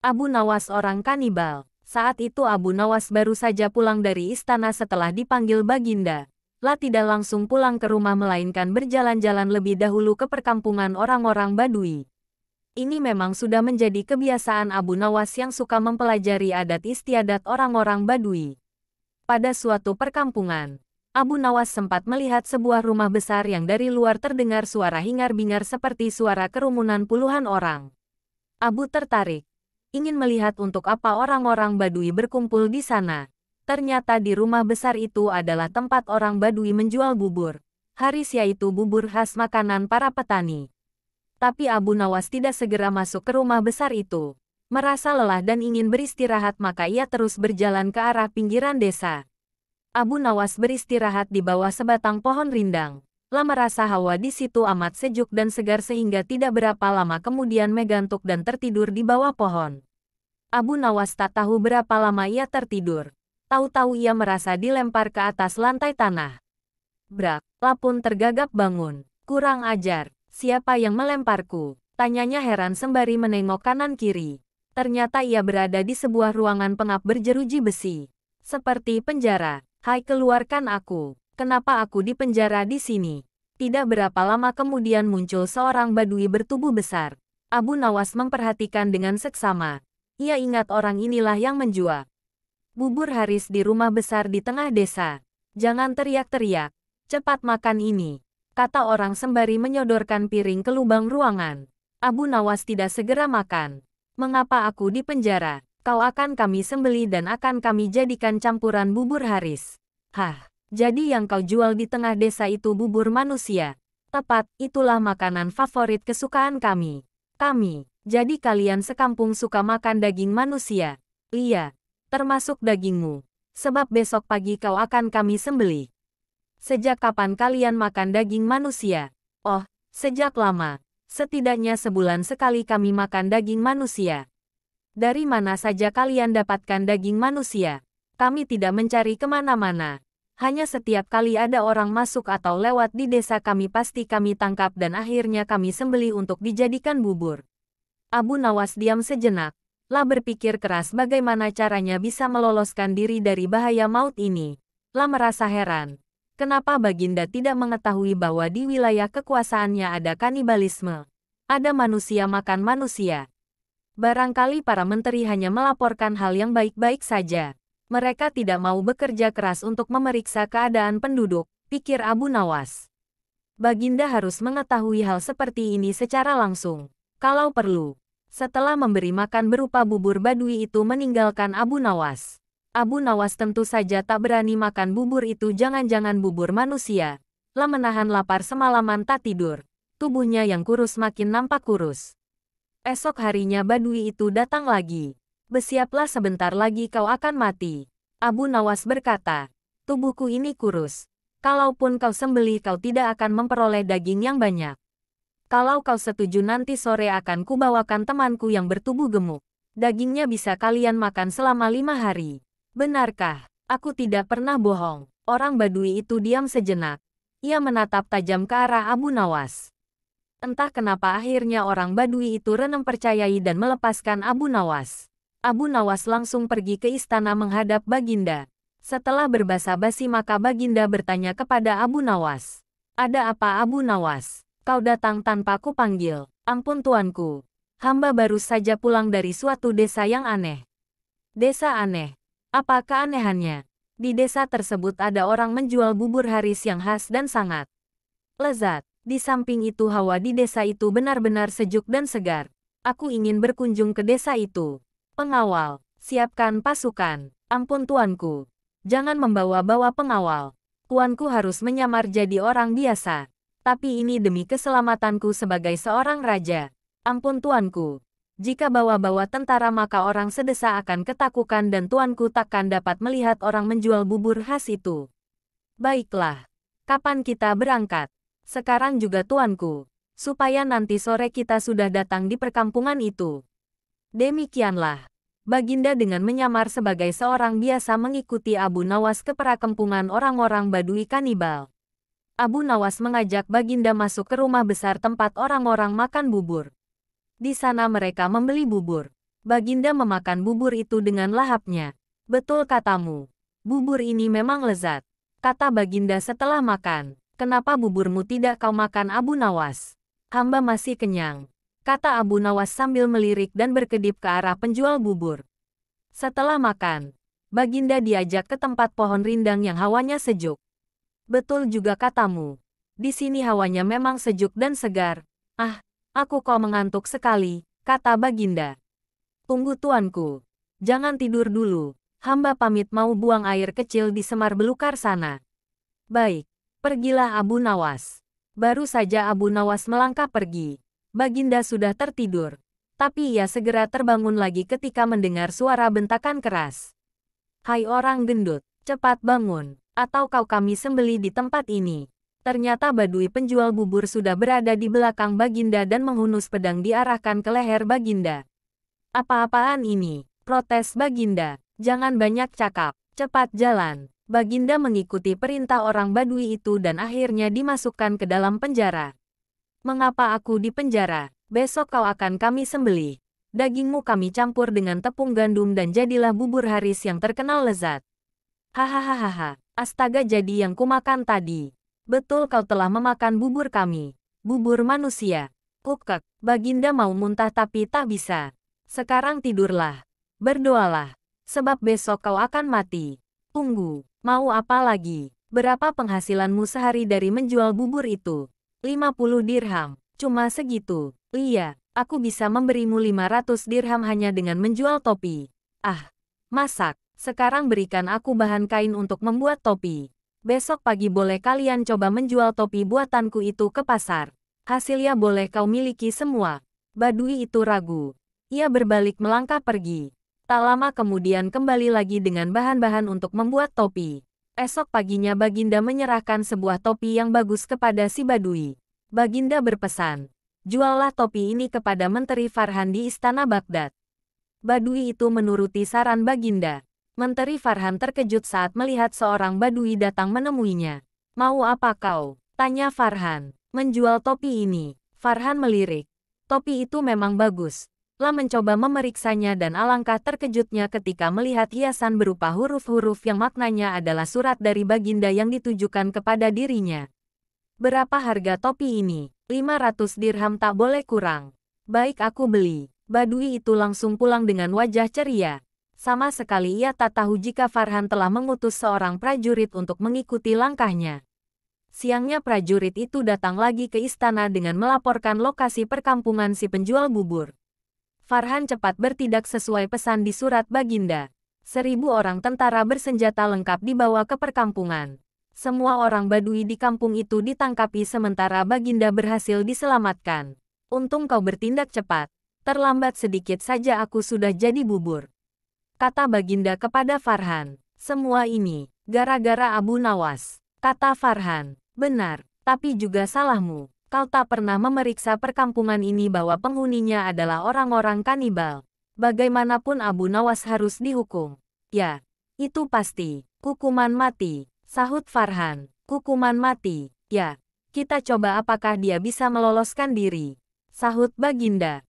Abu Nawas orang kanibal. Saat itu Abu Nawas baru saja pulang dari istana setelah dipanggil Baginda. La tidak langsung pulang ke rumah melainkan berjalan-jalan lebih dahulu ke perkampungan orang-orang Badui. Ini memang sudah menjadi kebiasaan Abu Nawas yang suka mempelajari adat istiadat orang-orang Badui. Pada suatu perkampungan, Abu Nawas sempat melihat sebuah rumah besar yang dari luar terdengar suara hingar-bingar seperti suara kerumunan puluhan orang. Abu tertarik ingin melihat untuk apa orang-orang Badui berkumpul di sana. Ternyata di rumah besar itu adalah tempat orang Badui menjual bubur. Haris yaitu bubur khas makanan para petani. Tapi Abu Nawas tidak segera masuk ke rumah besar itu. Merasa lelah dan ingin beristirahat maka ia terus berjalan ke arah pinggiran desa. Abu Nawas beristirahat di bawah sebatang pohon rindang lama rasa hawa di situ amat sejuk dan segar sehingga tidak berapa lama kemudian megantuk dan tertidur di bawah pohon. Abu Nawas tak tahu berapa lama ia tertidur. Tahu-tahu ia merasa dilempar ke atas lantai tanah. Brak, lapun tergagap bangun. Kurang ajar, siapa yang melemparku? Tanyanya heran sembari menengok kanan-kiri. Ternyata ia berada di sebuah ruangan pengap berjeruji besi. Seperti penjara, hai keluarkan aku. Kenapa aku dipenjara di sini? Tidak berapa lama kemudian muncul seorang badui bertubuh besar. Abu Nawas memperhatikan dengan seksama. Ia ingat orang inilah yang menjual Bubur Haris di rumah besar di tengah desa. Jangan teriak-teriak. Cepat makan ini. Kata orang sembari menyodorkan piring ke lubang ruangan. Abu Nawas tidak segera makan. Mengapa aku dipenjara? Kau akan kami sembeli dan akan kami jadikan campuran bubur Haris. Hah. Jadi yang kau jual di tengah desa itu bubur manusia. Tepat, itulah makanan favorit kesukaan kami. Kami, jadi kalian sekampung suka makan daging manusia. Iya, termasuk dagingmu. Sebab besok pagi kau akan kami sembelih. Sejak kapan kalian makan daging manusia? Oh, sejak lama. Setidaknya sebulan sekali kami makan daging manusia. Dari mana saja kalian dapatkan daging manusia? Kami tidak mencari kemana-mana. Hanya setiap kali ada orang masuk atau lewat di desa kami pasti kami tangkap dan akhirnya kami sembeli untuk dijadikan bubur. Abu Nawas diam sejenak. Lah berpikir keras bagaimana caranya bisa meloloskan diri dari bahaya maut ini. Lah merasa heran. Kenapa Baginda tidak mengetahui bahwa di wilayah kekuasaannya ada kanibalisme? Ada manusia makan manusia. Barangkali para menteri hanya melaporkan hal yang baik-baik saja mereka tidak mau bekerja keras untuk memeriksa keadaan penduduk, pikir Abu Nawas. Baginda harus mengetahui hal seperti ini secara langsung, kalau perlu. Setelah memberi makan berupa bubur badui itu meninggalkan Abu Nawas. Abu Nawas tentu saja tak berani makan bubur itu jangan-jangan bubur manusia. Lah menahan lapar semalaman tak tidur. Tubuhnya yang kurus makin nampak kurus. Esok harinya Badui itu datang lagi. Besiaplah sebentar lagi kau akan mati. Abu Nawas berkata, tubuhku ini kurus. Kalaupun kau sembelih kau tidak akan memperoleh daging yang banyak. Kalau kau setuju nanti sore akan kubawakan temanku yang bertubuh gemuk. Dagingnya bisa kalian makan selama lima hari. Benarkah? Aku tidak pernah bohong. Orang Badui itu diam sejenak. Ia menatap tajam ke arah Abu Nawas. Entah kenapa akhirnya orang Badui itu renang percayai dan melepaskan Abu Nawas. Abu Nawas langsung pergi ke istana menghadap Baginda. Setelah berbasa-basi maka Baginda bertanya kepada Abu Nawas. Ada apa Abu Nawas? Kau datang tanpa ku panggil. Ampun tuanku. Hamba baru saja pulang dari suatu desa yang aneh. Desa aneh. Apa keanehannya? Di desa tersebut ada orang menjual bubur haris yang khas dan sangat lezat. Di samping itu hawa di desa itu benar-benar sejuk dan segar. Aku ingin berkunjung ke desa itu. Pengawal, siapkan pasukan. Ampun tuanku. Jangan membawa-bawa pengawal. Tuanku harus menyamar jadi orang biasa. Tapi ini demi keselamatanku sebagai seorang raja. Ampun tuanku. Jika bawa-bawa tentara maka orang sedesa akan ketakukan dan tuanku takkan dapat melihat orang menjual bubur khas itu. Baiklah. Kapan kita berangkat? Sekarang juga tuanku. Supaya nanti sore kita sudah datang di perkampungan itu. Demikianlah. Baginda dengan menyamar sebagai seorang biasa mengikuti Abu Nawas ke perakempungan orang-orang Badui kanibal. Abu Nawas mengajak Baginda masuk ke rumah besar tempat orang-orang makan bubur. Di sana mereka membeli bubur. Baginda memakan bubur itu dengan lahapnya. Betul katamu. Bubur ini memang lezat. Kata Baginda setelah makan. Kenapa buburmu tidak kau makan Abu Nawas? Hamba masih kenyang kata Abu Nawas sambil melirik dan berkedip ke arah penjual bubur. Setelah makan, Baginda diajak ke tempat pohon rindang yang hawanya sejuk. Betul juga katamu. Di sini hawanya memang sejuk dan segar. Ah, aku kau mengantuk sekali, kata Baginda. Tunggu tuanku. Jangan tidur dulu. Hamba pamit mau buang air kecil di semar belukar sana. Baik, pergilah Abu Nawas. Baru saja Abu Nawas melangkah pergi, Baginda sudah tertidur. Tapi ia segera terbangun lagi ketika mendengar suara bentakan keras. Hai orang gendut, cepat bangun, atau kau kami sembeli di tempat ini. Ternyata Badui penjual bubur sudah berada di belakang Baginda dan menghunus pedang diarahkan ke leher Baginda. Apa-apaan ini? Protes Baginda. Jangan banyak cakap, cepat jalan. Baginda mengikuti perintah orang Badui itu dan akhirnya dimasukkan ke dalam penjara. Mengapa aku dipenjara? Besok kau akan kami sembelih. Dagingmu kami campur dengan tepung gandum dan jadilah bubur haris yang terkenal lezat. Hahaha, astaga jadi yang kumakan tadi. Betul kau telah memakan bubur kami. Bubur manusia. Kukak, Baginda mau muntah tapi tak bisa. Sekarang tidurlah. Berdoalah. Sebab besok kau akan mati. Tunggu, mau apa lagi? Berapa penghasilanmu sehari dari menjual bubur itu? 50 dirham. Cuma segitu. Iya, aku bisa memberimu 500 dirham hanya dengan menjual topi. Ah, masak. Sekarang berikan aku bahan kain untuk membuat topi. Besok pagi boleh kalian coba menjual topi buatanku itu ke pasar. Hasilnya boleh kau miliki semua. Badui itu ragu. Ia berbalik melangkah pergi. Tak lama kemudian kembali lagi dengan bahan-bahan untuk membuat topi. Esok paginya Baginda menyerahkan sebuah topi yang bagus kepada si Badui. Baginda berpesan, juallah topi ini kepada Menteri Farhan di Istana Baghdad. Badui itu menuruti saran Baginda. Menteri Farhan terkejut saat melihat seorang Badui datang menemuinya. Mau apa kau? Tanya Farhan. Menjual topi ini. Farhan melirik. Topi itu memang bagus. La mencoba memeriksanya dan alangkah terkejutnya ketika melihat hiasan berupa huruf-huruf yang maknanya adalah surat dari baginda yang ditujukan kepada dirinya. Berapa harga topi ini? 500 dirham tak boleh kurang. Baik aku beli. Badui itu langsung pulang dengan wajah ceria. Sama sekali ia tak tahu jika Farhan telah mengutus seorang prajurit untuk mengikuti langkahnya. Siangnya prajurit itu datang lagi ke istana dengan melaporkan lokasi perkampungan si penjual bubur. Farhan cepat bertindak sesuai pesan di surat Baginda. Seribu orang tentara bersenjata lengkap dibawa ke perkampungan. Semua orang Badui di kampung itu ditangkapi sementara Baginda berhasil diselamatkan. Untung kau bertindak cepat. Terlambat sedikit saja aku sudah jadi bubur. Kata Baginda kepada Farhan. Semua ini, gara-gara Abu Nawas. Kata Farhan. Benar, tapi juga salahmu. Kau tak pernah memeriksa perkampungan ini bahwa penghuninya adalah orang-orang kanibal. Bagaimanapun Abu Nawas harus dihukum. Ya, itu pasti. Hukuman mati, sahut Farhan. Hukuman mati, ya. Kita coba apakah dia bisa meloloskan diri. Sahut Baginda.